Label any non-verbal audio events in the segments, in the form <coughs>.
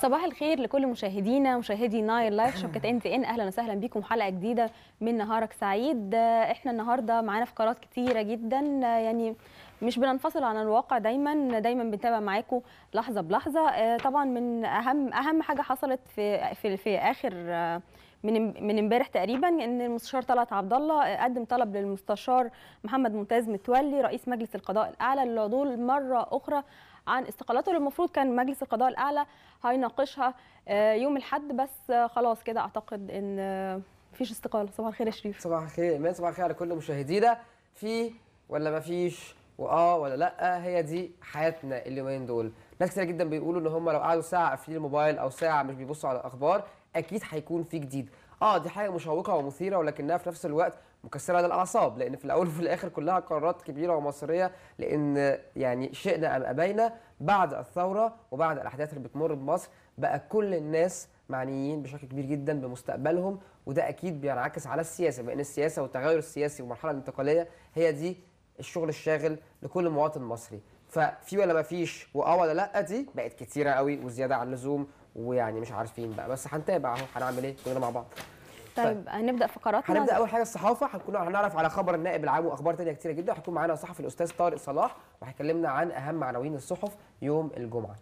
صباح الخير لكل مشاهدينا مشاهدي نايل لايف <coughs> شبكه ان تي ان اهلا وسهلا بيكم حلقه جديده من نهارك سعيد احنا النهارده معانا فقرات كتيره جدا يعني مش بننفصل عن الواقع دايما دايما بنتابع معاكم لحظه بلحظه آه، طبعا من اهم اهم حاجه حصلت في في, في اخر آه، من من امبارح تقريبا ان المستشار طلعت عبد الله آه، قدم طلب للمستشار محمد ممتاز متولي رئيس مجلس القضاء الاعلى للعضو مره اخرى عن استقالته اللي المفروض كان مجلس القضاء الاعلى هيناقشها آه، يوم الاحد بس آه، خلاص كده اعتقد ان آه، مفيش استقاله صباح الخير يا شريف صباح الخير يا ايمان صباح الخير على كل مشاهدينا في ولا مفيش واه ولا لا هي دي حياتنا اليومين دول ناس كتير جدا بيقولوا ان هم لو قعدوا ساعه قافلين الموبايل او ساعه مش بيبصوا على الاخبار اكيد هيكون في جديد اه دي حاجه مشوقه ومثيره ولكنها في نفس الوقت مكسره للاعصاب لان في الاول وفي الاخر كلها قرارات كبيره ومصيريه لان يعني شئنا ام ابينا بعد الثوره وبعد الاحداث اللي بتمر بمصر بقى كل الناس معنيين بشكل كبير جدا بمستقبلهم وده اكيد بينعكس على السياسه بان السياسه والتغير السياسي والمرحله الانتقاليه هي دي الشغل الشاغل لكل مواطن مصري ففي ولا ما فيش واه ولا لا دي بقت كتيره قوي وزياده عن اللزوم ويعني مش عارفين بقى بس هنتابع اهو هنعمل ايه كلنا مع بعض طيب, طيب. هنبدا فقراتنا هنبدا اول حاجه الصحافه هنكون هنعرف على خبر النائب العام واخبار تانية كتيره جدا وهيكون معانا الصحفي الاستاذ طارق صلاح وهيكلمنا عن اهم عناوين الصحف يوم الجمعه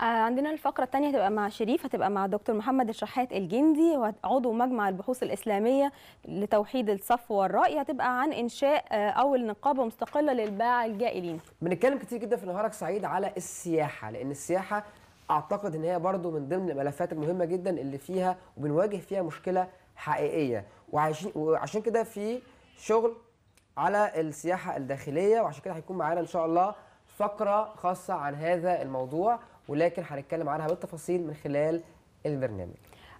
آه، عندنا الفقرة الثانية هتبقى مع شريف هتبقى مع دكتور محمد الشحات الجندي عضو مجمع البحوث الإسلامية لتوحيد الصف والرأي هتبقى عن إنشاء آه، أول نقابة مستقلة للباع الجائلين بنتكلم كتير جدا في نهارك سعيد على السياحة لأن السياحة أعتقد إن هي برضو من ضمن الملفات المهمة جدا اللي فيها وبنواجه فيها مشكلة حقيقيه وعشان وعشان كده في شغل على السياحه الداخليه وعشان كده هيكون معانا ان شاء الله فقره خاصه عن هذا الموضوع ولكن هنتكلم عنها بالتفاصيل من خلال البرنامج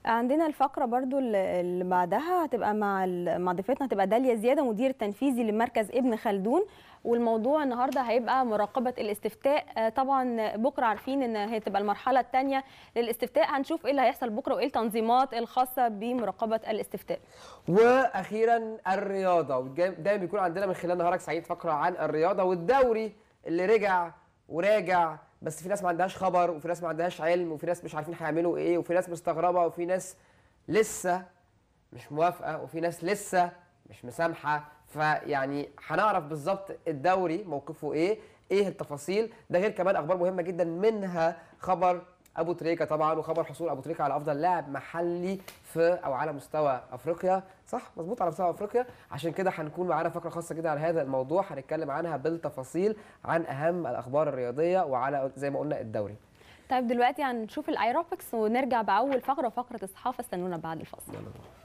عندنا الفقره برضو اللي بعدها هتبقى مع مع ضيفتنا هتبقى داليا زياده مدير تنفيذي لمركز ابن خلدون والموضوع النهارده هيبقى مراقبه الاستفتاء آه، طبعا بكره عارفين ان هتبقى المرحله الثانيه للاستفتاء هنشوف ايه اللي هيحصل بكره وايه التنظيمات الخاصه بمراقبه الاستفتاء واخيرا الرياضه دايما بيكون عندنا من خلال نهارك سعيد فقره عن الرياضه والدوري اللي رجع وراجع بس في ناس ما عندهاش خبر وفي ناس ما عندهاش علم وفي ناس مش عارفين هيعملوا ايه وفي ناس مستغربه وفي ناس لسه مش موافقه وفي ناس لسه مش مسامحه فيعني هنعرف بالظبط الدوري موقفه ايه ايه التفاصيل ده غير كمان اخبار مهمه جدا منها خبر ابو تريكه طبعا وخبر حصول ابو تريكه على افضل لاعب محلي في او على مستوى افريقيا صح مظبوط على مستوى افريقيا عشان كده هنكون معانا فقره خاصه جدا على هذا الموضوع هنتكلم عنها بالتفاصيل عن اهم الاخبار الرياضيه وعلى زي ما قلنا الدوري طيب دلوقتي هنشوف الايروبكس ونرجع باول فقره فقره الصحافه استنونا بعد الفاصل